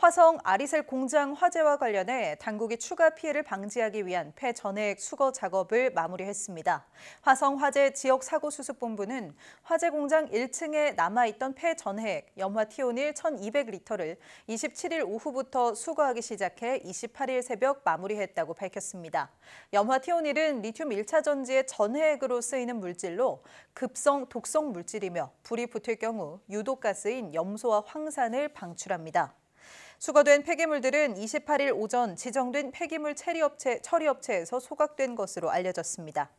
화성 아리셀 공장 화재와 관련해 당국이 추가 피해를 방지하기 위한 폐전해액 수거 작업을 마무리했습니다. 화성 화재 지역 사고 수습본부는 화재 공장 1층에 남아있던 폐전해액 염화 티온일 1,200리터를 27일 오후부터 수거하기 시작해 28일 새벽 마무리했다고 밝혔습니다. 염화 티온일은 리튬 1차 전지의 전해액으로 쓰이는 물질로 급성 독성 물질이며 불이 붙을 경우 유독가스인 염소와 황산을 방출합니다. 수거된 폐기물들은 28일 오전 지정된 폐기물 처리업체, 처리업체에서 소각된 것으로 알려졌습니다.